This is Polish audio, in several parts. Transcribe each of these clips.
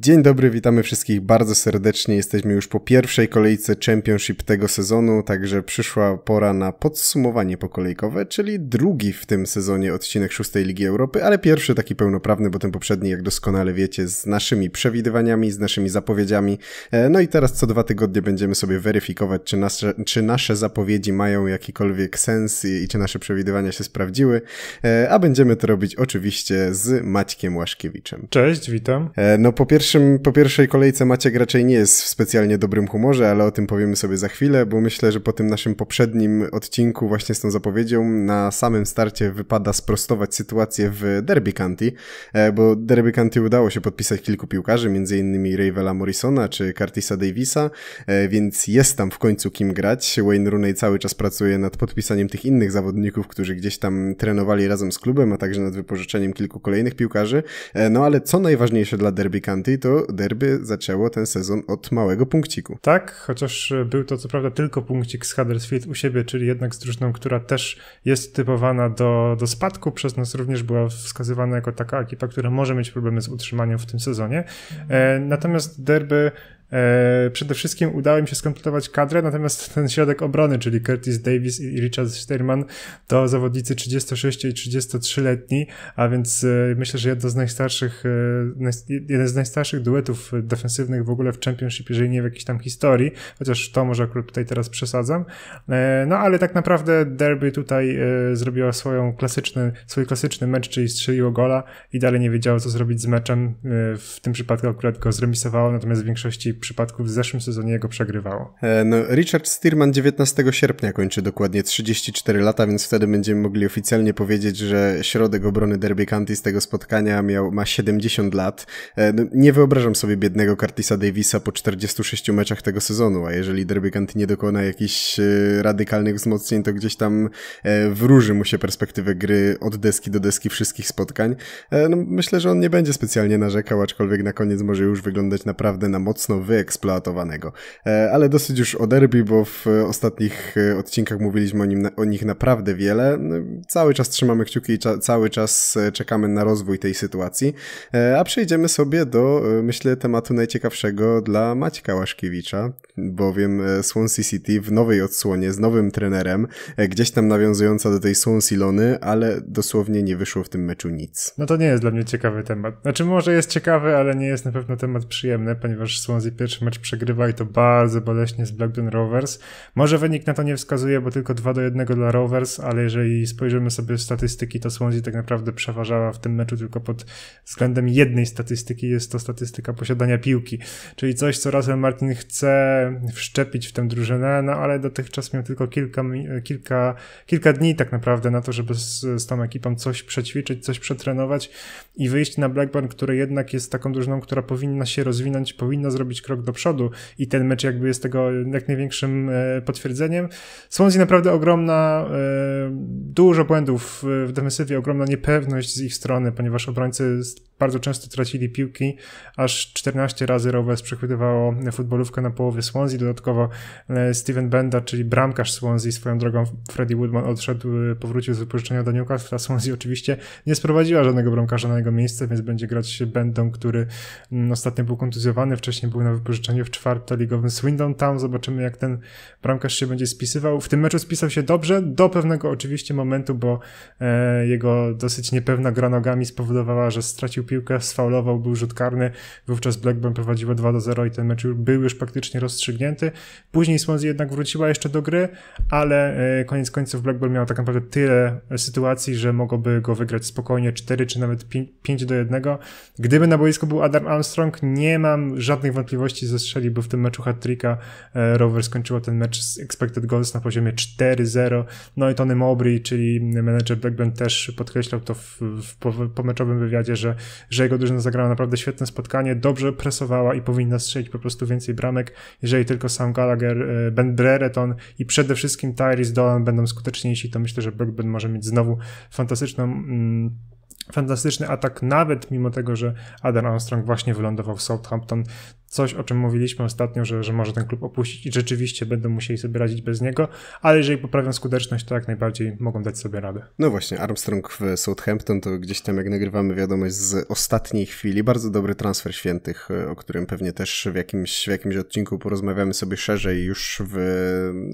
Dzień dobry, witamy wszystkich bardzo serdecznie. Jesteśmy już po pierwszej kolejce Championship tego sezonu, także przyszła pora na podsumowanie pokolejkowe, czyli drugi w tym sezonie odcinek szóstej Ligi Europy, ale pierwszy taki pełnoprawny, bo ten poprzedni, jak doskonale wiecie, z naszymi przewidywaniami, z naszymi zapowiedziami. E, no i teraz co dwa tygodnie będziemy sobie weryfikować, czy nasze, czy nasze zapowiedzi mają jakikolwiek sens i, i czy nasze przewidywania się sprawdziły, e, a będziemy to robić oczywiście z Maćkiem Łaszkiewiczem. Cześć, witam. E, no po pierwsze pierwszym, po pierwszej kolejce Maciek raczej nie jest w specjalnie dobrym humorze, ale o tym powiemy sobie za chwilę, bo myślę, że po tym naszym poprzednim odcinku właśnie z tą zapowiedzią na samym starcie wypada sprostować sytuację w Derby County, e, bo Derby County udało się podpisać kilku piłkarzy, m.in. Ravela Morrisona czy Curtisa Davisa, e, więc jest tam w końcu kim grać. Wayne Rooney cały czas pracuje nad podpisaniem tych innych zawodników, którzy gdzieś tam trenowali razem z klubem, a także nad wypożyczeniem kilku kolejnych piłkarzy. E, no ale co najważniejsze dla Derby County, to derby zaczęło ten sezon od małego punkciku. Tak, chociaż e, był to co prawda tylko punkcik z Huddersfield u siebie, czyli jednak z drużyną, która też jest typowana do, do spadku, przez nas również była wskazywana jako taka ekipa, która może mieć problemy z utrzymaniem w tym sezonie. E, natomiast derby E, przede wszystkim udało im się skompletować kadrę, natomiast ten środek obrony, czyli Curtis Davis i Richard Sterman, to zawodnicy 36 i 33-letni, a więc e, myślę, że jedno z najstarszych, e, jeden z najstarszych duetów defensywnych w ogóle w Championship, jeżeli nie w jakiejś tam historii, chociaż to może akurat tutaj teraz przesadzam. No ale tak naprawdę Derby tutaj zrobiła swoją klasyczny, swój klasyczny mecz, czyli strzeliło gola i dalej nie wiedziało, co zrobić z meczem. W tym przypadku akurat go zremisowało, natomiast w większości takich przypadków w zeszłym sezonie jego przegrywało. E, no, Richard Stearman 19 sierpnia kończy dokładnie 34 lata, więc wtedy będziemy mogli oficjalnie powiedzieć, że środek obrony Derby County z tego spotkania miał, ma 70 lat. E, no, nie wyobrażam sobie biednego Curtisa Davisa po 46 meczach tego sezonu, a jeżeli Derby County nie dokona jakichś e, radykalnych wzmocnień, to gdzieś tam wróży mu się perspektywę gry od deski do deski wszystkich spotkań. No, myślę, że on nie będzie specjalnie narzekał, aczkolwiek na koniec może już wyglądać naprawdę na mocno wyeksploatowanego. E, ale dosyć już o derby, bo w ostatnich e, odcinkach mówiliśmy o, nim, o nich naprawdę wiele. No, cały czas trzymamy kciuki i cza, cały czas e, czekamy na rozwój tej sytuacji. A przejdziemy sobie do, myślę, tematu najciekawszego dla Maćka Łaszkiewicza, bowiem e, Swansea City w nowej odsłonie z nowym trenerem, e, gdzieś tam nawiązująca do tej Swansea Lony, ale dosłownie nie wyszło w tym meczu nic. No to nie jest dla mnie ciekawy temat. Znaczy może jest ciekawy, ale nie jest na pewno temat przyjemny, ponieważ Swansea pierwszy mecz przegrywa i to bardzo boleśnie z Blackburn Rovers. Może wynik na to nie wskazuje, bo tylko 2 do 1 dla Rovers, ale jeżeli spojrzymy sobie w statystyki, to Swansea tak naprawdę przeważała w tym meczu tylko pod względem jednej statystyki, jest to statystyka posiadania piłki. Czyli coś, co Russell Martin chce wszczepić w tę drużynę, no ale dotychczas miał tylko kilka, kilka, kilka dni tak naprawdę na to, żeby z, z tą ekipą coś przećwiczyć, coś przetrenować i wyjść na Blackburn, który jednak jest taką drużyną, która powinna się rozwinąć, powinna zrobić krok do przodu i ten mecz jakby jest tego jak największym e, potwierdzeniem. Swansea naprawdę ogromna e, dużo błędów w defensywie, ogromna niepewność z ich strony, ponieważ obrońcy bardzo często tracili piłki, aż 14 razy Robes przechwytywało futbolówkę na połowie Swansea, dodatkowo e, Steven Benda, czyli bramkarz Swansea, swoją drogą Freddie Woodman odszedł, e, powrócił z wypożyczenia do Newcastle, a Swansea oczywiście nie sprowadziła żadnego bramkarza na jego miejsce, więc będzie grać Bendą, który mm, ostatnio był kontuzjowany, wcześniej był na wypożyczeniu w czwartoligowym Swindon Town, zobaczymy jak ten bramkarz się będzie spisywał. W tym meczu spisał się dobrze, do pewnego oczywiście momentu momentu, bo e, jego dosyć niepewna gra nogami spowodowała, że stracił piłkę, sfaulował, był rzut karny. Wówczas Blackburn prowadziło 2 do 0 i ten mecz był już praktycznie rozstrzygnięty. Później Swansea jednak wróciła jeszcze do gry, ale e, koniec końców Blackburn miał tak naprawdę tyle sytuacji, że mogłoby go wygrać spokojnie 4 czy nawet 5, 5 do 1. Gdyby na boisku był Adam Armstrong, nie mam żadnych wątpliwości, zestrzeliłby w tym meczu hat-tricka. E, Rover ten mecz z expected goals na poziomie 4-0. No i Tony Mowbray, czyli czyli menedżer Blackburn też podkreślał to w, w pomeczowym wywiadzie, że, że jego drużyna zagrała naprawdę świetne spotkanie, dobrze presowała i powinna strzelić po prostu więcej bramek, jeżeli tylko sam Gallagher, e, Ben Brereton i przede wszystkim Tyrese Dolan będą skuteczniejsi, to myślę, że Blackburn może mieć znowu fantastyczną... Mm, fantastyczny atak, nawet mimo tego, że Adam Armstrong właśnie wylądował w Southampton coś, o czym mówiliśmy ostatnio, że, że może ten klub opuścić i rzeczywiście będą musieli sobie radzić bez niego, ale jeżeli poprawią skuteczność, to jak najbardziej mogą dać sobie radę. No właśnie, Armstrong w Southampton to gdzieś tam jak nagrywamy wiadomość z ostatniej chwili, bardzo dobry transfer świętych, e, o którym pewnie też w jakimś, w jakimś odcinku porozmawiamy sobie szerzej już w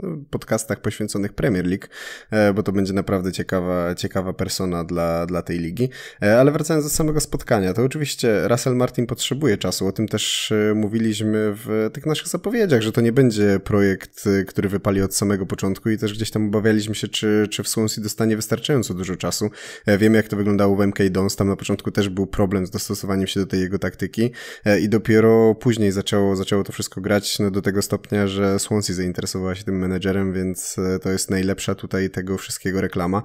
no, podcastach poświęconych Premier League, e, bo to będzie naprawdę ciekawa, ciekawa persona dla, dla tej ligi. E, ale wracając do samego spotkania, to oczywiście Russell Martin potrzebuje czasu, o tym też mówię mówiliśmy w tych naszych zapowiedziach, że to nie będzie projekt, y, który wypali od samego początku i też gdzieś tam obawialiśmy się, czy, czy w Swansea dostanie wystarczająco dużo czasu. E, wiemy, jak to wyglądało w MK Dons, tam na początku też był problem z dostosowaniem się do tej jego taktyki e, i dopiero później zaczęło, zaczęło to wszystko grać no, do tego stopnia, że Swansea zainteresowała się tym menedżerem, więc e, to jest najlepsza tutaj tego wszystkiego reklama.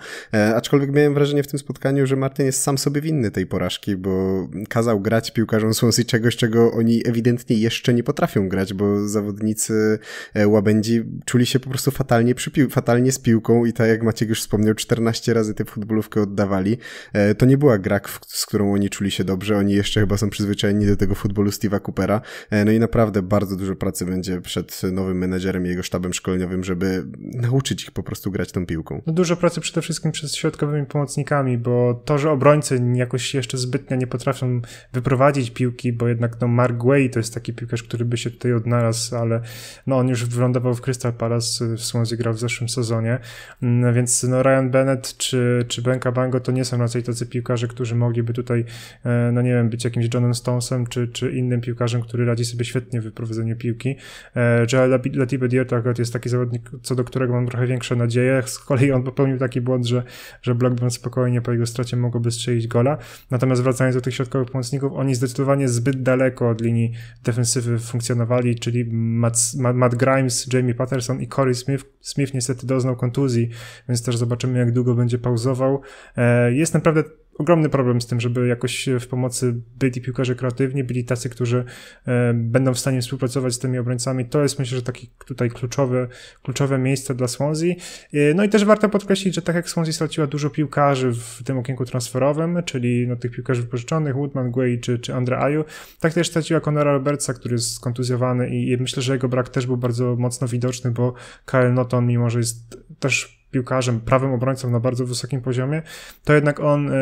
Aczkolwiek miałem wrażenie w tym spotkaniu, że Martin jest sam sobie winny tej porażki, bo kazał grać piłkarzom Swansea czegoś, czego oni ewidentnie ewidentnie jeszcze nie potrafią grać, bo zawodnicy e, łabędzi czuli się po prostu fatalnie, przy pił- fatalnie z piłką i tak jak Maciek już wspomniał, 14 razy tę futbolówkę oddawali. E, to nie była gra, z którą oni czuli się dobrze, oni jeszcze chyba są przyzwyczajeni do tego futbolu Steve'a Coopera, e, no i naprawdę bardzo dużo pracy będzie przed nowym menedżerem i jego sztabem szkoleniowym, żeby nauczyć ich po prostu grać tą piłką. No dużo pracy przede wszystkim przez środkowymi pomocnikami, bo to, że obrońcy jakoś jeszcze zbytnio nie potrafią wyprowadzić piłki, bo jednak no Mark Way to jest taki taki piłkarz, który by się tutaj odnalazł, ale no on już wylądował w Crystal Palace, y, w Swansea grał w zeszłym sezonie, mm, więc no Ryan Bennett czy, czy Benka Bango to nie są raczej tacy piłkarze, którzy mogliby tutaj, e, no nie wiem, być jakimś Johnem Stonesem czy, czy innym piłkarzem, który radzi sobie świetnie w wyprowadzeniu piłki. E, Jael Latibe to akurat jest taki zawodnik, co do którego mam trochę większe nadzieje, z kolei on popełnił taki błąd, że, że Blackburn spokojnie po jego stracie mogłoby strzelić gola, natomiast wracając do tych środkowych pomocników, oni zdecydowanie zbyt daleko od linii defensywy funkcjonowali, czyli Matt, Matt Grimes, Jamie Patterson i Corey Smith. Smith niestety doznał kontuzji, więc też zobaczymy, jak długo będzie pauzował. E, jest naprawdę ogromny problem z tym, żeby jakoś e, w pomocy byli piłkarze kreatywni, byli tacy, którzy e, będą w stanie współpracować z tymi obrońcami. To jest myślę, że takie tutaj kluczowe, kluczowe miejsce dla Swansea. E, no i też warto podkreślić, że tak jak Swansea straciła dużo piłkarzy w tym okienku transferowym, czyli no, tych piłkarzy wypożyczonych, Woodman, Gway czy, czy Andre Aju, tak też straciła Conora Robertsa, który jest skontuzjowany i myślę, że jego brak też był bardzo mocno widoczny, bo Kyle Noton, mimo że jest też piłkarzem, prawym obrońcą na bardzo wysokim poziomie, to jednak on e,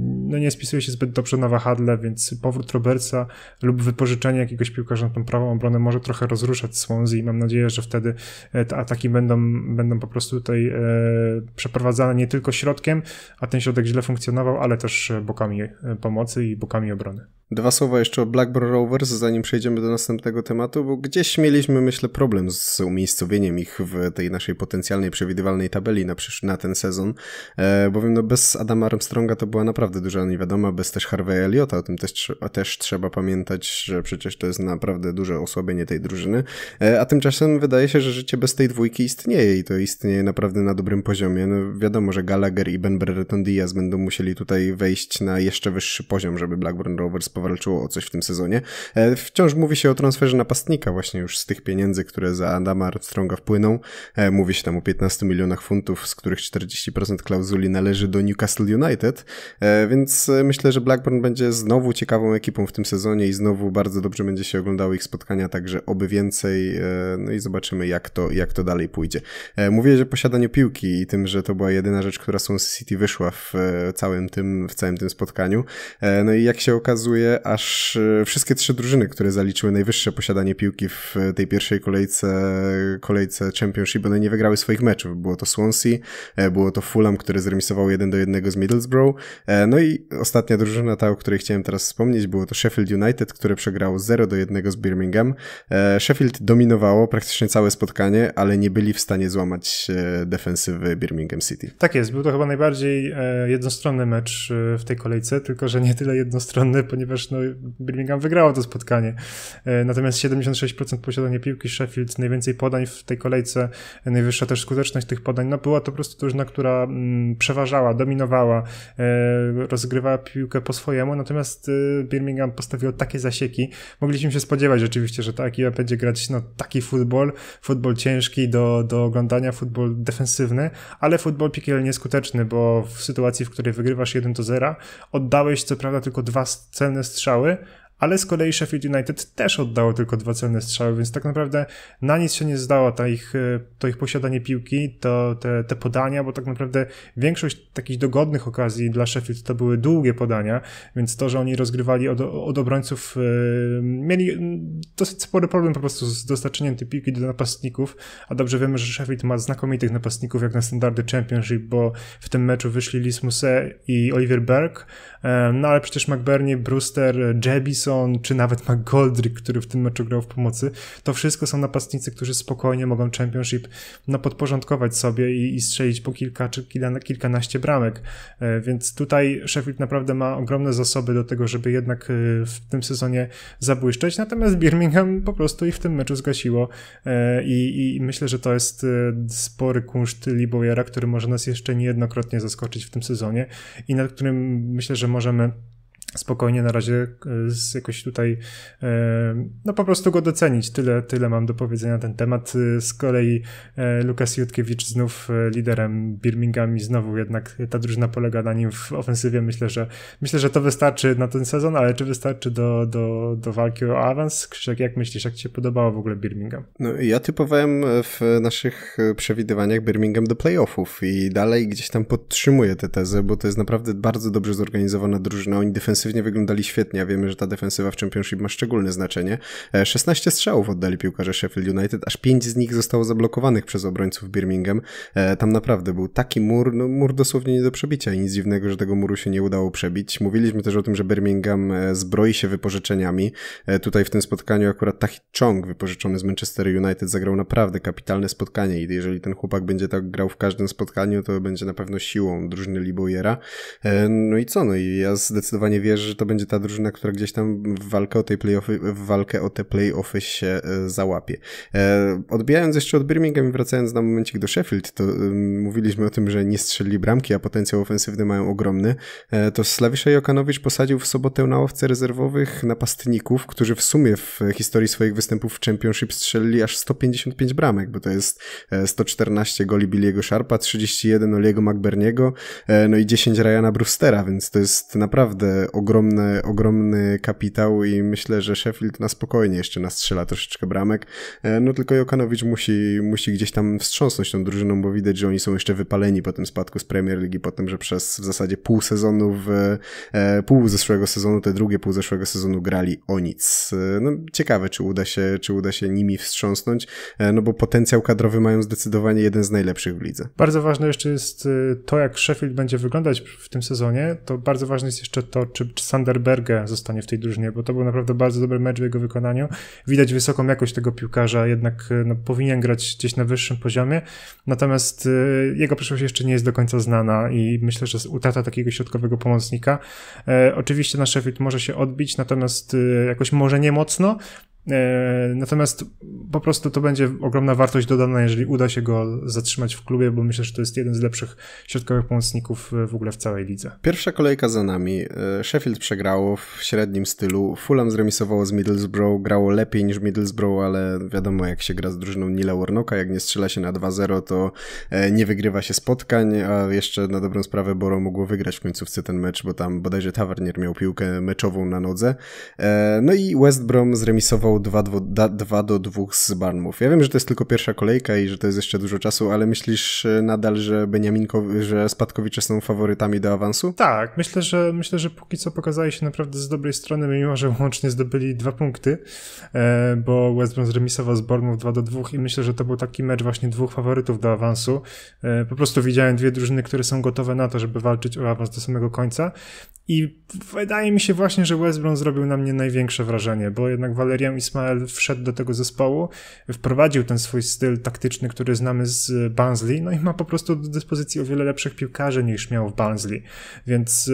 no, nie spisuje się zbyt dobrze na wahadle, więc powrót Robertsa lub wypożyczenie jakiegoś piłkarza na tą prawą obronę może trochę rozruszać Swansea i mam nadzieję, że wtedy e, te ataki będą, będą po prostu tutaj e, przeprowadzane nie tylko środkiem, a ten środek źle funkcjonował, ale też e, bokami pomocy i bokami obrony. Dwa słowa jeszcze o Blackburn Rovers, zanim przejdziemy do następnego tematu, bo gdzieś mieliśmy, myślę, problem z umiejscowieniem ich w tej naszej potencjalnej, przewidywalnej tabeli na, na ten sezon, e, bowiem no, bez Adama Armstronga to była naprawdę duża niewiadoma, bez też Harvey Eliota o tym też, też trzeba pamiętać, że przecież to jest naprawdę duże osłabienie tej drużyny, e, a tymczasem wydaje się, że życie bez tej dwójki istnieje i to istnieje naprawdę na dobrym poziomie. No, wiadomo, że Gallagher i Ben Brereton Diaz będą musieli tutaj wejść na jeszcze wyższy poziom, żeby Blackburn Rovers powalczyło o coś w tym sezonie. E, wciąż mówi się o transferze napastnika właśnie już z tych pieniędzy, które za Adama Armstronga wpłyną. E, mówi się tam o 15 milionach funtów, z których 40% klauzuli należy do Newcastle United, e, więc myślę, że Blackburn będzie znowu ciekawą ekipą w tym sezonie i znowu bardzo dobrze będzie się oglądało ich spotkania, także oby więcej, no i zobaczymy jak to, jak to dalej pójdzie. Mówię, że posiadaniu piłki i tym, że to była jedyna rzecz, która z City wyszła w całym tym, w całym tym spotkaniu. No i jak się okazuje, aż e, wszystkie trzy drużyny, które zaliczyły najwyższe posiadanie piłki w e, tej pierwszej kolejce, kolejce Championship, one nie wygrały swoich meczów. Było to Swansea, e, było to Fulham, które zremisowało 1 do 1 z Middlesbrough. No i ostatnia drużyna, ta, o której chciałem teraz wspomnieć, było to Sheffield United, które przegrało 0 do 1 z Birmingham. Sheffield dominowało praktycznie całe spotkanie, ale nie byli w stanie złamać defensywy Birmingham City. Tak jest, był to chyba najbardziej jednostronny mecz w tej kolejce, tylko że nie tyle jednostronny, ponieważ no, Birmingham wygrało to spotkanie. E, natomiast 76% posiadania piłki Sheffield, najwięcej podań w tej kolejce, najwyższa też skuteczność tych podań. No była to po prostu drużyna, która mm, przeważała, dominowała, e, rozgrywała piłkę po swojemu, natomiast e, Birmingham postawiło takie zasieki. Mogliśmy się spodziewać rzeczywiście, że ta ekipa będzie grać no, taki futbol, futbol ciężki do, do oglądania, futbol defensywny, ale futbol piekielnie nieskuteczny, bo w sytuacji, w której wygrywasz 1 do 0, oddałeś co prawda tylko dwa celne strzały, ale z kolei Sheffield United też oddało tylko dwa celne strzały, więc tak naprawdę na nic się nie zdało ta ich, e, to ich posiadanie piłki, to te, te podania, bo tak naprawdę większość takich dogodnych okazji dla Sheffield to były długie podania, więc to, że oni rozgrywali od, od obrońców, e, mieli dosyć spory problem po prostu z dostarczeniem tej piłki do napastników, a dobrze wiemy, że Sheffield ma znakomitych napastników jak na standardy Championship, bo w tym meczu wyszli Lis Muse i Oliver Berg, e, no ale przecież McBurney, Brewster, Jebison, czy nawet McGoldrick, który w tym meczu grał w pomocy, to wszystko są napastnicy, którzy spokojnie mogą Championship no, podporządkować sobie i, i strzelić po kilka czy kilka, kilkanaście bramek. E, więc tutaj Sheffield naprawdę ma ogromne zasoby do tego, żeby jednak e, w tym sezonie zabłyszczeć, natomiast Birmingham po prostu i w tym meczu zgasiło e, i, i myślę, że to jest spory kunszt Libojera, który może nas jeszcze niejednokrotnie zaskoczyć w tym sezonie i nad którym myślę, że możemy spokojnie na razie e, jakoś tutaj e, no po prostu go docenić. Tyle, tyle mam do powiedzenia na ten temat. E, z kolei Lukas Jutkiewicz znów liderem Birmingham i znowu jednak ta drużyna polega na nim w ofensywie. Myślę, że myślę, że to wystarczy na ten sezon, ale czy wystarczy do, do, do walki o awans? Krzysiek, jak myślisz, jak ci się podobało w ogóle Birmingham? No, ja typowałem w naszych przewidywaniach Birmingham do playoffów i dalej gdzieś tam podtrzymuję tę tezę, bo to jest naprawdę bardzo dobrze zorganizowana drużyna. Oni defensywnie defensywnie wyglądali świetnie, a wiemy, że ta defensywa w Championship ma szczególne znaczenie. 16 e, strzałów oddali piłkarze Sheffield United, aż 5 z nich zostało zablokowanych przez obrońców Birmingham. E, tam naprawdę był taki mur, no mur dosłownie nie do przebicia i nic dziwnego, że tego muru się nie udało przebić. Mówiliśmy też o tym, że Birmingham e, zbroi się wypożyczeniami. Tutaj w tym spotkaniu akurat taki Chong, wypożyczony z Manchester United, zagrał naprawdę kapitalne spotkanie i jeżeli ten chłopak będzie tak grał w każdym spotkaniu, to będzie na pewno siłą drużyny Liboyera. No i co? No i ja zdecydowanie wierzę wiesz, że to będzie ta drużyna, która gdzieś tam w walkę o, tej playoffy, w walkę o te playoffy się e, załapie. E, odbijając jeszcze od Birmingham i wracając na momencik do Sheffield, to mówiliśmy o tym, że nie strzeli bramki, a potencjał ofensywny mają ogromny. E, to Slawisza Jokanowicz posadził w sobotę na owce rezerwowych napastników, którzy w sumie w historii swoich występów w Championship strzelili aż 155 bramek, bo to jest 114 goli Billiego Sharpa, 31 Oliego McBerniego, no i 10 Ryana Brewstera, więc to jest naprawdę ogromny, ogromny kapitał i myślę, że Sheffield na spokojnie jeszcze nastrzela troszeczkę bramek. E, no tylko Jokanowicz musi, musi gdzieś tam wstrząsnąć tą drużyną, bo widać, że oni są jeszcze wypaleni po tym spadku z Premier League, po tym, że przez w zasadzie pół sezonu, w, e, pół zeszłego sezonu, te drugie pół zeszłego sezonu grali o nic. E, no ciekawe, czy uda się, czy uda się nimi wstrząsnąć, no bo potencjał kadrowy mają zdecydowanie jeden z najlepszych w lidze. Bardzo ważne jeszcze jest to, jak Sheffield będzie wyglądać w tym sezonie, to bardzo ważne jest jeszcze to, czy czy Berge zostanie w tej drużynie, bo to był naprawdę bardzo dobry mecz w jego wykonaniu. Widać wysoką jakość tego piłkarza, jednak e, no, powinien grać gdzieś na wyższym poziomie, natomiast e, jego przyszłość jeszcze nie jest do końca znana i myślę, że utrata takiego środkowego pomocnika. E, oczywiście na Sheffield może się odbić, natomiast jakoś może nie mocno, E, natomiast po prostu to będzie ogromna wartość dodana, jeżeli uda się go zatrzymać w klubie, bo myślę, że to jest jeden z lepszych środkowych pomocników e, w ogóle w całej lidze. Pierwsza kolejka za nami. E, Sheffield przegrało w średnim stylu. Fulham zremisowało z Middlesbrough. Grało lepiej niż Middlesbrough, ale wiadomo, jak się gra z drużyną Nila Warnocka, jak nie strzela się na 2-0, to nie wygrywa się spotkań, a jeszcze na dobrą sprawę Boro mogło wygrać w końcówce ten mecz, bo tam bodajże Tavernier miał piłkę meczową na nodze. No i West Brom zremisował wygrało 2 do, 2 do 2 z Barnmów. Ja wiem, że to jest tylko pierwsza kolejka i że to jest jeszcze dużo czasu, ale myślisz e, nadal, że Beniaminko, że Spadkowicze są faworytami do awansu? Tak, myślę, że myślę, że póki co pokazali się naprawdę z dobrej strony, mimo że łącznie zdobyli dwa punkty, e, bo West Brom zremisował z Barnmów 2 do 2 i myślę, że to był taki mecz właśnie dwóch faworytów do awansu. E, po prostu widziałem dwie drużyny, które są gotowe na to, żeby walczyć o awans do samego końca i wydaje mi się właśnie, że West Brom zrobił na mnie największe wrażenie, bo jednak Valerian Ismael wszedł do tego zespołu, wprowadził ten swój styl taktyczny, który znamy z Bansley, no i ma po prostu do dyspozycji o wiele lepszych piłkarzy niż miał w Bansley. Więc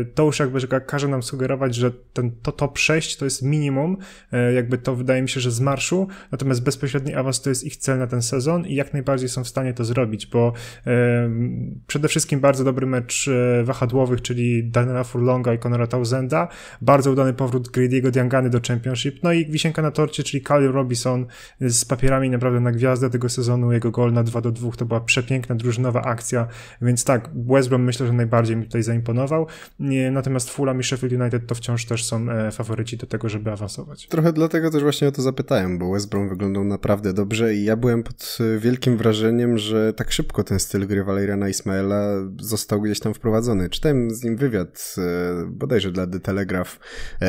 e, to już jakby każe nam sugerować, że ten, to, to przejść to jest minimum, e, jakby to wydaje mi się, że z marszu, natomiast bezpośredni awans to jest ich cel na ten sezon i jak najbardziej są w stanie to zrobić, bo e, przede wszystkim bardzo dobry mecz wahadłowych, czyli Daniela Furlonga i Conora Tausenda, bardzo udany powrót Grady'ego Diangany do Championship, no i wisienka wisienka na torcie, czyli Kyle Robinson y, z papierami naprawdę na gwiazdę tego sezonu, jego gol na 2 do 2 to była przepiękna drużynowa akcja, więc tak, West Brom myślę, że najbardziej mi tutaj zaimponował, y, natomiast Fulham i Sheffield United to wciąż też są e, faworyci do tego, żeby awansować. Trochę dlatego też właśnie o to zapytałem, bo West Brom wyglądał naprawdę dobrze i ja byłem pod e, wielkim wrażeniem, że tak szybko ten styl gry Valeriana Ismaela został gdzieś tam wprowadzony. Czytałem z nim wywiad e, bodajże dla The Telegraph,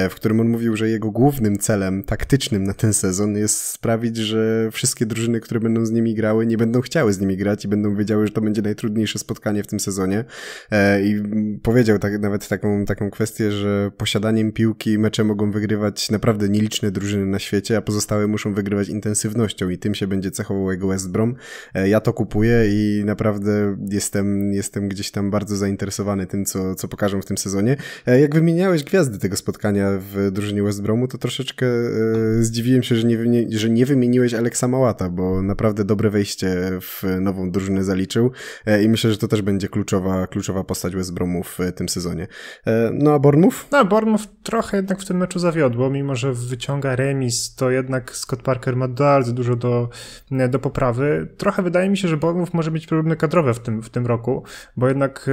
w którym on mówił, że jego głównym celem taktycznym taktycznym na ten sezon jest sprawić, że wszystkie drużyny, które będą z nimi grały, nie będą chciały z nimi grać i będą wiedziały, że to będzie najtrudniejsze spotkanie w tym sezonie. E, I powiedział tak, nawet taką, taką kwestię, że posiadaniem piłki mecze mogą wygrywać naprawdę nieliczne drużyny na świecie, a pozostałe muszą wygrywać intensywnością i tym się będzie cechował jego West Brom. E, ja to kupuję i naprawdę jestem, jestem gdzieś tam bardzo zainteresowany tym, co, co pokażą w tym sezonie. E, jak wymieniałeś gwiazdy tego spotkania w drużynie West Bromu, to troszeczkę zdziwiłem się, że nie, że nie wymieniłeś Aleksa Małata, bo naprawdę dobre wejście w nową drużynę zaliczył e, i myślę, że to też będzie kluczowa, kluczowa postać West Bromu w tym sezonie. E, no a Bournemouth? No, Bournemouth trochę jednak w tym meczu zawiodło, mimo że wyciąga remis, to jednak Scott Parker ma bardzo dużo do, e, do poprawy. Trochę wydaje mi się, że Bournemouth może mieć problemy kadrowe w tym, w tym roku, bo jednak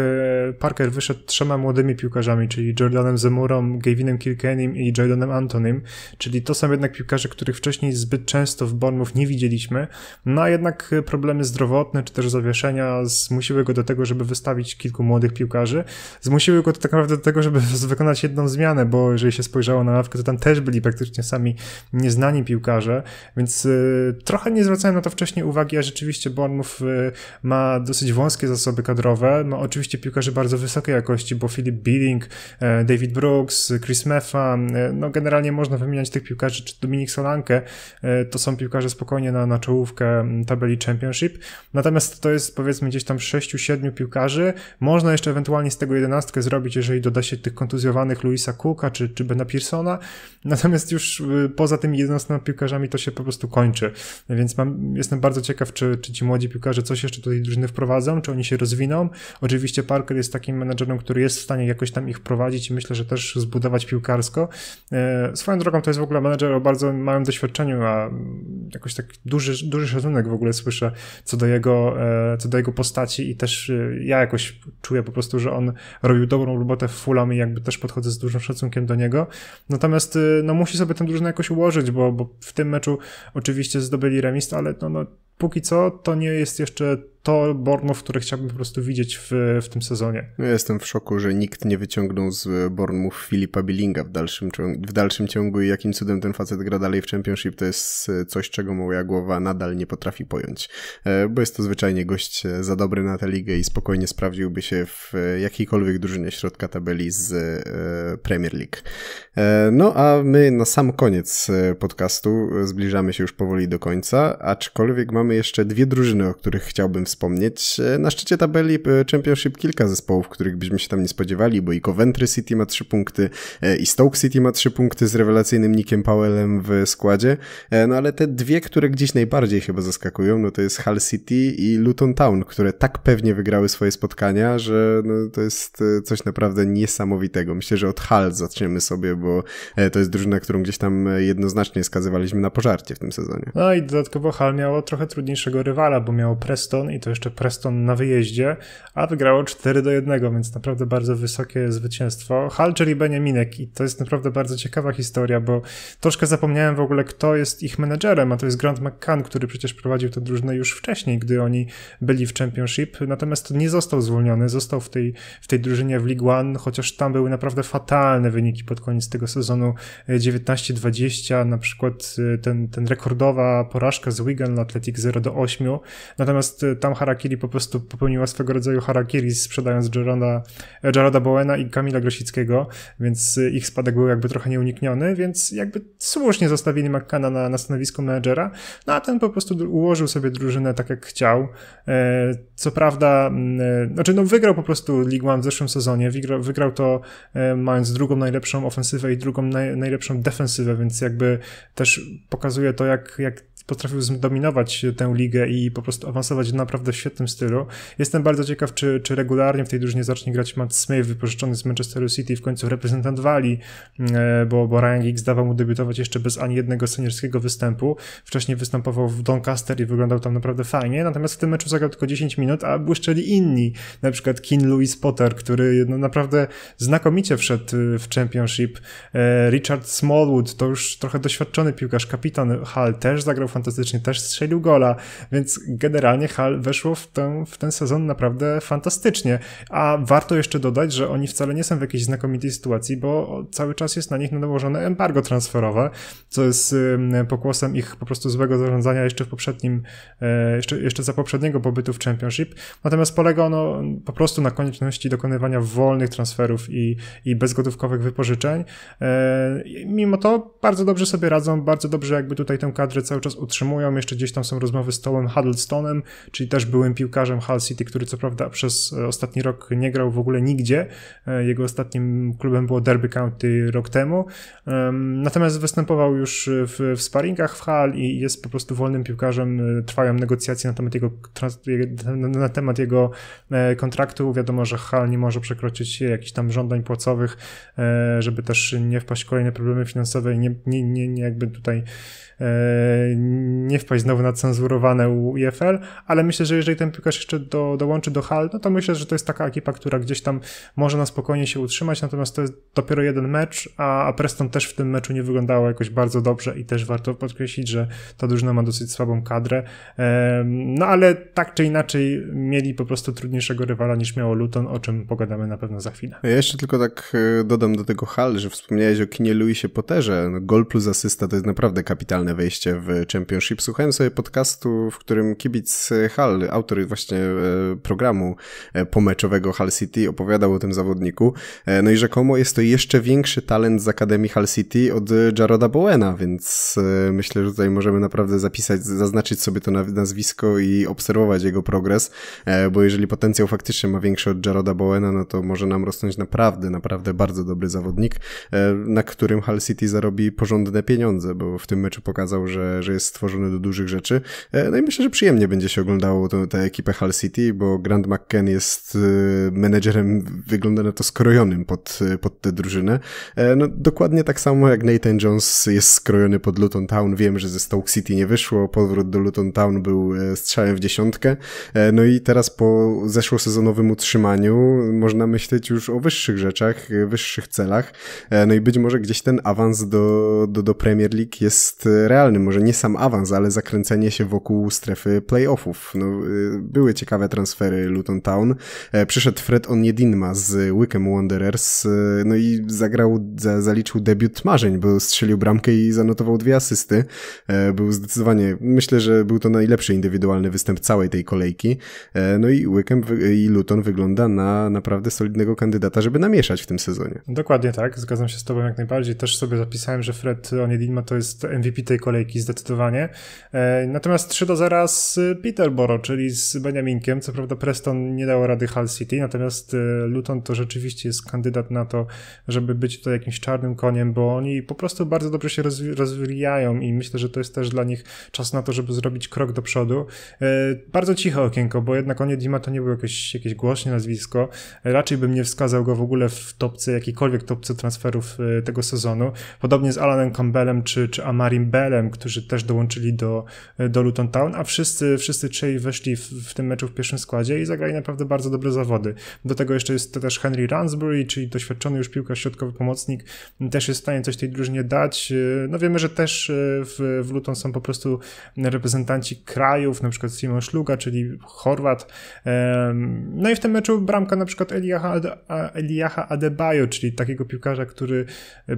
Parker wyszedł trzema młodymi piłkarzami, czyli Jordanem Zemurą, Gavinem Kilkenim i Jordanem Antonim, czyli to są jednak piłkarzy, których wcześniej zbyt często w Bournemouth nie widzieliśmy, no a jednak y, problemy zdrowotne czy też zawieszenia zmusiły go do tego, żeby wystawić kilku młodych piłkarzy. Zmusiły go tak naprawdę do tego, żeby wykonać jedną zmianę, bo jeżeli się spojrzało na ławkę, to tam też byli praktycznie sami nieznani piłkarze, więc y, trochę nie zwracałem na to wcześniej uwagi, a rzeczywiście Bournemouth y, ma dosyć wąskie zasoby kadrowe, ma no, oczywiście piłkarzy bardzo wysokiej jakości, bo Philip Billing, David Brooks, Chris Mefa. no generalnie można wymieniać tych piłkarzy czy Dominik Solankę, e, to są piłkarze spokojnie na, na czołówkę tabeli Championship. Natomiast to jest powiedzmy gdzieś tam 6-7 piłkarzy. Można jeszcze ewentualnie z tego 11 zrobić, jeżeli doda się tych kontuzjowanych Luisa Cooka czy, czy Bena Pearsona. Natomiast już y, poza tymi 11 piłkarzami to się po prostu kończy. Więc mam, jestem bardzo ciekaw, czy, czy ci młodzi piłkarze coś jeszcze do tej drużyny wprowadzą, czy oni się rozwiną. Oczywiście Parker jest takim menedżerem, który jest w stanie jakoś tam ich prowadzić i myślę, że też zbudować piłkarsko. E, swoją drogą to jest w ogóle menedżer o bardzo małym doświadczeniu, a jakoś tak duży, duży szacunek w ogóle słyszę co do, jego, e, co do jego postaci i też e, ja jakoś czuję po prostu, że on robił dobrą robotę w Fulham i jakby też podchodzę z dużym szacunkiem do niego. Natomiast e, no, musi sobie ten drużynę jakoś ułożyć, bo, bo w tym meczu oczywiście zdobyli remis, ale no, no, póki co to nie jest jeszcze to Bornów, które chciałbym po prostu widzieć w, w tym sezonie. No, ja jestem w szoku, że nikt nie wyciągnął z Bornów Filipa Billinga w dalszym, w dalszym ciągu i jakim cudem ten facet gra dalej w Championship, to jest e, coś, czego moja głowa nadal nie potrafi pojąć. E, bo jest to zwyczajnie gość e, za dobry na tę ligę i spokojnie sprawdziłby się w jakiejkolwiek drużynie środka tabeli z Premier League. No a my na sam koniec podcastu zbliżamy się już powoli do końca, aczkolwiek mamy jeszcze dwie drużyny, o których chciałbym wspomnieć wspomnieć. E, na szczycie tabeli e, Championship kilka zespołów, których byśmy się tam nie spodziewali, bo i Coventry City ma 3 punkty, e, i Stoke City ma 3 punkty z rewelacyjnym Nickiem Powellem w składzie. No ale te dwie, które gdzieś najbardziej chyba zaskakują, no to jest Hull City i Luton Town, które tak pewnie wygrały swoje spotkania, że no, to jest coś naprawdę niesamowitego. Myślę, że od Hull zaczniemy sobie, bo to jest drużyna, którą gdzieś tam jednoznacznie skazywaliśmy na pożarcie w tym sezonie. No i dodatkowo Hull miało trochę trudniejszego rywala, bo miało Preston i i to jeszcze Preston na wyjeździe, a wygrało 4 do 1, więc naprawdę bardzo wysokie zwycięstwo. Hal, czyli Beniaminek i to jest naprawdę bardzo ciekawa historia, bo troszkę zapomniałem w ogóle kto jest ich menedżerem, a to jest Grant McCann, który przecież prowadził tę drużynę już wcześniej, gdy oni byli w Championship, natomiast nie został zwolniony, został w tej, w tej drużynie w League One, chociaż tam były naprawdę fatalne wyniki pod koniec tego sezonu 19-20, na przykład y, ten, ten rekordowa porażka z Wigan Athletic 0 do 8, natomiast y, tam tam Harakiri po prostu popełniła swego rodzaju Harakiri, sprzedając Jaroda, e, Jaroda Bowena i Kamila Grosickiego, więc e, ich spadek był jakby trochę nieunikniony, więc jakby słusznie zostawili McCanna na, na stanowisku menedżera, no a ten po prostu ułożył sobie drużynę tak jak chciał. E, co prawda, znaczy no wygrał po prostu League One w zeszłym sezonie, wygrał, wygrał to mając drugą najlepszą ofensywę i drugą naj, najlepszą defensywę, więc jakby też pokazuje to, jak, jak potrafił zdominować tę ligę i po prostu awansować w naprawdę świetnym stylu. Jestem bardzo ciekaw, czy, czy regularnie w tej drużynie zacznie grać Matt Smith, wypożyczony z Manchesteru City, w końcu reprezentant Walii, e, bo, bo Ryan Giggs dawał mu debiutować jeszcze bez ani jednego seniorskiego występu. Wcześniej występował w Doncaster i wyglądał tam naprawdę fajnie, natomiast w tym meczu zagrał tylko 10 minut, a błyszczeli inni, na przykład Keen Louis Potter, który no, naprawdę znakomicie wszedł w Championship. E, Richard Smallwood, to już trochę doświadczony piłkarz, kapitan Hall, też zagrał fantastycznie, też strzelił gola, więc generalnie Hal weszło w ten, w ten sezon naprawdę fantastycznie. A warto jeszcze dodać, że oni wcale nie są w jakiejś znakomitej sytuacji, bo cały czas jest na nich nałożone embargo transferowe, co jest pokłosem ich po prostu złego zarządzania jeszcze w poprzednim, e, jeszcze, jeszcze za poprzedniego pobytu w Championship. Natomiast polega ono po prostu na konieczności dokonywania wolnych transferów i, i bezgotówkowych wypożyczeń. E, mimo to bardzo dobrze sobie radzą, bardzo dobrze jakby tutaj tę kadrę cały czas utrzymują Jeszcze gdzieś tam są rozmowy z Tołem Huddlestonem, czyli też byłym piłkarzem Hull City, który co prawda przez e, ostatni rok nie grał w ogóle nigdzie. E, jego ostatnim klubem było Derby County rok temu. Natomiast występował już w, w sparingach w Hull i jest po prostu wolnym piłkarzem. E, trwają negocjacje na temat jego, na temat jego kontraktu. Wiadomo, że Hull nie może przekroczyć jakichś tam żądań płacowych, żeby też nie wpaść w kolejne problemy finansowe i nie, nie, nie, nie jakby tutaj nie wpaść znowu na cenzurowane UEFL, ale myślę, że jeżeli ten piłkarz jeszcze do, dołączy do HAL, no to myślę, że to jest taka ekipa, która gdzieś tam może na spokojnie się utrzymać, natomiast to jest dopiero jeden mecz, a, a Preston też w tym meczu nie wyglądało jakoś bardzo dobrze i też warto podkreślić, że ta drużyna ma dosyć słabą kadrę, no ale tak czy inaczej mieli po prostu trudniejszego rywala niż miało Luton, o czym pogadamy na pewno za chwilę. Ja jeszcze tylko tak e, dodam do tego HAL, że wspomniałeś o kinie Louisie Potterze, no, gol plus asysta to jest naprawdę kapitalne wejście w Champions Championship, słuchałem sobie podcastu, w którym kibic Hall, autor właśnie e, programu e, pomeczowego Hall City, opowiadał o tym zawodniku. E, no i rzekomo jest to jeszcze większy talent z Akademii Hall City od Jaroda Bowena, więc myślę, że tutaj możemy naprawdę zapisać, zaznaczyć sobie to nazwisko i obserwować jego progres, bo jeżeli potencjał faktycznie ma większy od Jaroda Bowena, no to może nam rosnąć naprawdę, naprawdę bardzo dobry zawodnik, na którym Hall City zarobi porządne pieniądze, bo w tym meczu pokazał, że, że jest stworzone do dużych rzeczy. E, no i myślę, że przyjemnie będzie się oglądało tę ekipę Hull City, bo Grant McKen jest e, menedżerem, wygląda na to skrojonym pod, e, pod tę drużynę. No, dokładnie tak samo jak Nathan Jones jest skrojony pod Luton Town. Wiem, że ze Stoke City nie wyszło, powrót do Luton Town był strzałem w dziesiątkę. No i teraz po zeszłosezonowym utrzymaniu można myśleć już o wyższych rzeczach, wyższych celach. No i być może gdzieś ten awans do, do, do Premier League jest realny. Może nie sam awans, ale zakręcenie się wokół strefy playoffów. No, y, były ciekawe transfery Luton Town. E, przyszedł Fred Oniedinma z Wickham Wanderers, y, no i zagrał, zaliczył debiut marzeń, bo strzelił bramkę i zanotował dwie asysty. E, był zdecydowanie, myślę, że był to najlepszy indywidualny występ całej tej kolejki. E, no i Wickham i Luton wygląda na naprawdę solidnego kandydata, żeby namieszać w tym sezonie. Dokładnie tak, zgadzam się z tobą jak najbardziej. Też sobie zapisałem, że Fred Oniedinma to jest MVP tej kolejki zdecydowanie zdecydowanie. E, natomiast 3 do 0 z Peterborough, czyli z Beniaminkiem. Co prawda Preston nie dał rady Hull City, natomiast e, Luton to rzeczywiście jest kandydat na to, żeby być tutaj jakimś czarnym koniem, bo oni po prostu bardzo dobrze się rozwijają i myślę, że to jest też dla nich czas na to, żeby zrobić krok do przodu. E, bardzo ciche okienko, bo jednak Onie Dima to nie było jakieś, jakieś głośne nazwisko. Raczej bym nie wskazał go w ogóle w topce, jakiejkolwiek topce transferów tego sezonu. Podobnie z Alanem Campbellem czy, czy Amarim Bellem, którzy też do dołączyli do, do Luton Town, a wszyscy, wszyscy trzej weszli w, w tym meczu w pierwszym składzie i zagrali naprawdę bardzo dobre zawody. Do tego jeszcze jest też Henry Ransbury, czyli doświadczony już piłkarz środkowy pomocnik, też jest w stanie coś tej drużynie dać. No wiemy, że też e, w, w Luton są po prostu reprezentanci krajów, na przykład Simon Szluga, czyli Chorwat. No i w tym meczu bramka na przykład Eliaha, Eliaha Adebayo, czyli takiego piłkarza, który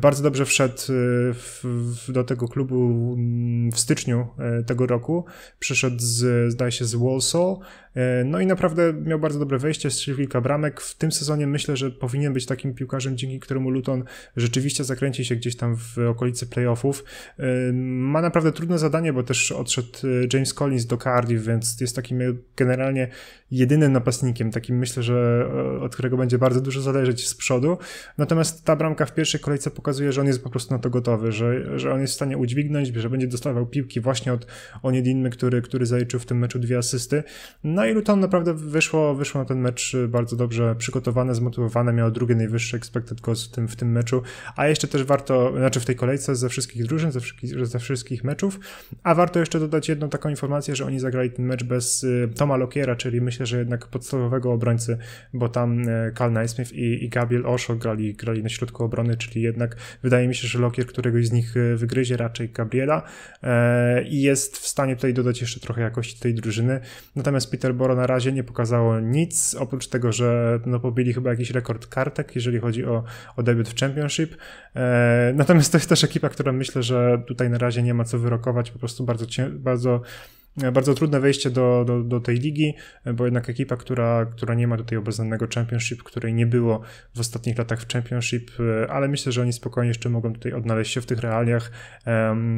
bardzo dobrze wszedł e, w, w, do tego klubu mm, w styczniu e, tego roku. Przyszedł z, zdaje się, z Walsall. E, no i naprawdę miał bardzo dobre wejście, strzelił kilka bramek. W tym sezonie myślę, że powinien być takim piłkarzem, dzięki któremu Luton rzeczywiście zakręci się gdzieś tam w okolicy playoffów. E, ma naprawdę trudne zadanie, bo też odszedł James Collins do Cardiff, więc jest takim generalnie jedynym napastnikiem, takim myślę, że od którego będzie bardzo dużo zależeć z przodu. Natomiast ta bramka w pierwszej kolejce pokazuje, że on jest po prostu na to gotowy, że, że on jest w stanie udźwignąć, że będzie dostawał piłkę piłki właśnie od Oniedinmy, który, który zaliczył w tym meczu dwie asysty. No i Luton naprawdę wyszło, wyszło na ten mecz bardzo dobrze przygotowane, zmotywowane, miał drugie najwyższe expected goals w tym, w tym meczu, a jeszcze też warto, znaczy w tej kolejce ze wszystkich drużyn, ze wszystkich, ze wszystkich meczów, a warto jeszcze dodać jedną taką informację, że oni zagrali ten mecz bez y, Toma Lokiera, czyli myślę, że jednak podstawowego obrońcy, bo tam y, Karl Naismith i, i Gabriel Osho grali, grali na środku obrony, czyli jednak wydaje mi się, że Lokier któregoś z nich y, wygryzie, raczej Gabriela. E, i jest w stanie tutaj dodać jeszcze trochę jakości tej drużyny. Natomiast Peterborough na razie nie pokazało nic, oprócz tego, że no, pobili chyba jakiś rekord kartek, jeżeli chodzi o, o debiut w Championship. E, natomiast to jest też ekipa, która myślę, że tutaj na razie nie ma co wyrokować, po prostu bardzo, bardzo bardzo trudne wejście do, do, do, tej ligi, bo jednak ekipa, która, która nie ma tutaj obeznanego Championship, której nie było w ostatnich latach w Championship, e, ale myślę, że oni spokojnie jeszcze mogą tutaj odnaleźć się w tych realiach.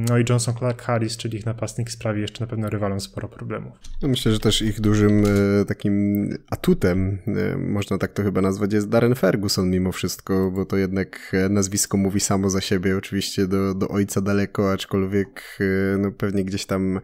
No i Johnson Clark Harris, czyli ich napastnik, sprawi jeszcze na pewno rywalom sporo problemów. No myślę, że też ich dużym e, takim atutem, e, można tak to chyba nazwać, jest Darren Ferguson mimo wszystko, bo to jednak nazwisko mówi samo za siebie, oczywiście do, do ojca daleko, aczkolwiek no pewnie gdzieś tam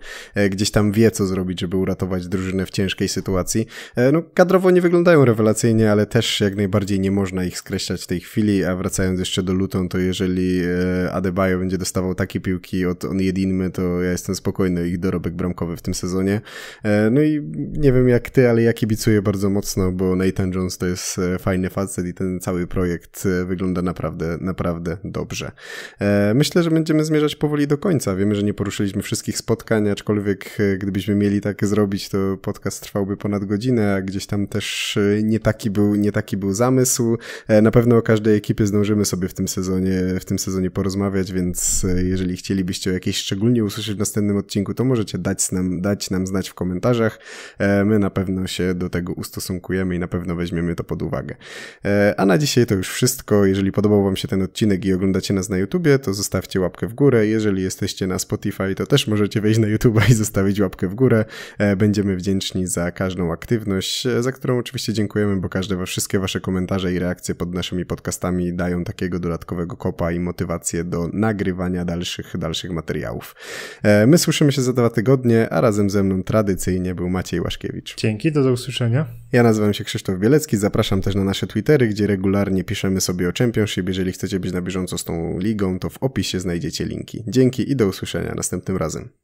gdzieś tam tam wie, co zrobić, żeby uratować drużynę w ciężkiej sytuacji. E, no, kadrowo nie wyglądają rewelacyjnie, ale też jak najbardziej nie można ich skreślać w tej chwili, a wracając jeszcze do Luton, to jeżeli e, Adebayo będzie dostawał takie piłki od on jedynmy, to ja jestem spokojny ich dorobek bramkowy w tym sezonie. E, no i nie wiem jak ty, ale ja kibicuję bardzo mocno, bo Nathan Jones to jest fajny facet i ten cały projekt wygląda naprawdę, naprawdę dobrze. Myślę, że będziemy zmierzać powoli do końca. Wiemy, że nie poruszyliśmy wszystkich spotkań, aczkolwiek gdybyśmy mieli tak zrobić, to podcast trwałby ponad godzinę, a gdzieś tam też e, nie taki był, nie taki był zamysł. E, na pewno o każdej ekipie zdążymy sobie w tym sezonie, w tym sezonie porozmawiać, więc e, jeżeli chcielibyście o jakiejś szczególnie usłyszeć w następnym odcinku, to możecie dać nam, dać nam znać w komentarzach. My na pewno się do tego ustosunkujemy i na pewno weźmiemy to pod uwagę. A na dzisiaj to już wszystko. Jeżeli podobał Wam się ten odcinek i oglądacie nas na YouTubie, to zostawcie łapkę w górę. Jeżeli jesteście na Spotify, to też możecie wejść na YouTube i zostawić łapkę w górę. E, będziemy wdzięczni za każdą aktywność, e, za którą oczywiście dziękujemy, bo każde wszystkie wasze komentarze i reakcje pod naszymi podcastami dają takiego dodatkowego kopa i motywację do nagrywania dalszych, dalszych materiałów. E, my słyszymy się za dwa tygodnie, a razem ze mną tradycyjnie był Maciej Łaszkiewicz. Dzięki, do usłyszenia. Ja nazywam się Krzysztof Bielecki, zapraszam też na nasze Twittery, gdzie regularnie piszemy sobie o Championship. Jeżeli chcecie być na bieżąco z tą ligą, to w opisie znajdziecie linki. Dzięki i do usłyszenia następnym razem.